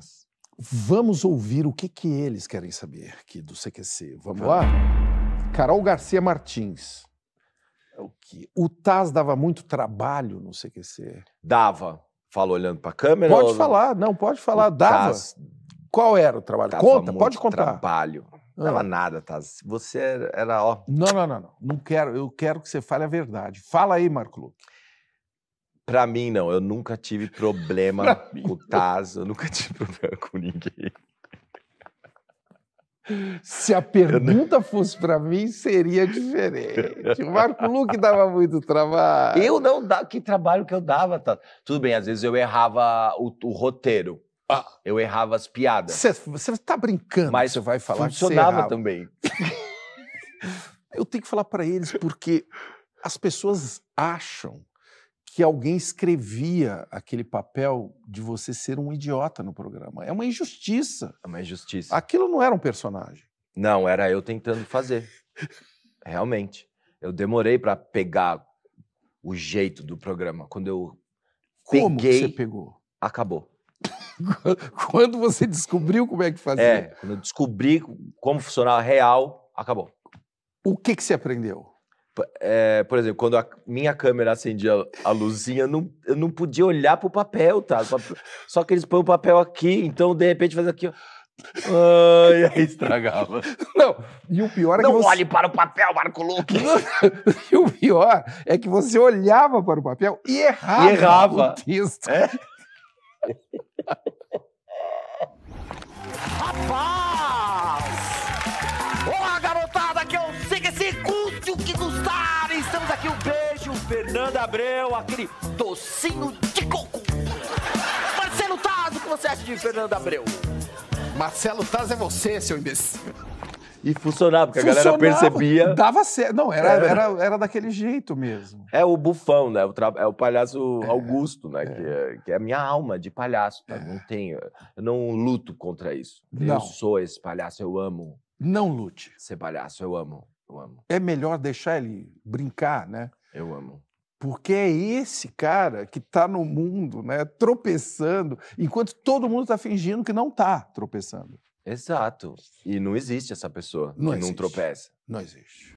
Lucas. Vamos ouvir o que, que eles querem saber aqui do CQC. Vamos lá? Carol Garcia Martins. É o, que... o Taz dava muito trabalho no CQC. Dava. Fala olhando para a câmera? Pode ou... falar, não, pode falar. O dava. Taz... Qual era o trabalho? Conta, pode contar. trabalho. Não ah. dava nada, Taz. Você era, ó. Não, não, não, não. Não quero. Eu quero que você fale a verdade. Fala aí, Marco Luque. Pra mim, não. Eu nunca tive problema com o Taz, eu nunca tive problema com ninguém. Se a pergunta não... fosse para mim, seria diferente. O Marco Luque dava muito trabalho. Eu não dava. Que trabalho que eu dava, tá? Tudo bem, às vezes eu errava o, o roteiro. Ah. Eu errava as piadas. Você tá brincando, mas você vai falar funcionava que também. eu tenho que falar para eles porque as pessoas acham que alguém escrevia aquele papel de você ser um idiota no programa. É uma injustiça. É uma injustiça. Aquilo não era um personagem. Não, era eu tentando fazer. Realmente. Eu demorei para pegar o jeito do programa. Quando eu como peguei, você pegou? Acabou. quando você descobriu como é que fazia? É, quando eu descobri como funcionava real, acabou. O que, que você aprendeu? É, por exemplo, quando a minha câmera acendia a luzinha, eu não, eu não podia olhar pro papel, tá? Só, que eles põem o papel aqui, então de repente faz aqui, ó. Ah, e aí estragava. Não, e o pior é não que. Não você... olhe para o papel, Marco Luque! e o pior é que você olhava para o papel e errava. E errava. O texto. É? estamos aqui. Um beijo, Fernanda Abreu, aquele docinho de coco. Marcelo Taz, o que você acha de Fernanda Abreu? Marcelo Taz é você, seu imbecil. E funcionava, porque funcionava, a galera percebia. Dava certo. Não, era, é. era, era daquele jeito mesmo. É o bufão, né? O tra... É o palhaço é. Augusto, né? É. Que, é, que é a minha alma de palhaço. Tá? É. Não tenho. Eu não luto contra isso. Não. Eu sou esse palhaço, eu amo. Não lute. Ser palhaço, eu amo. Eu amo. É melhor deixar ele brincar, né? Eu amo. Porque é esse cara que está no mundo, né, tropeçando, enquanto todo mundo está fingindo que não está tropeçando. Exato. E não existe essa pessoa não que existe. não tropeça. Não existe.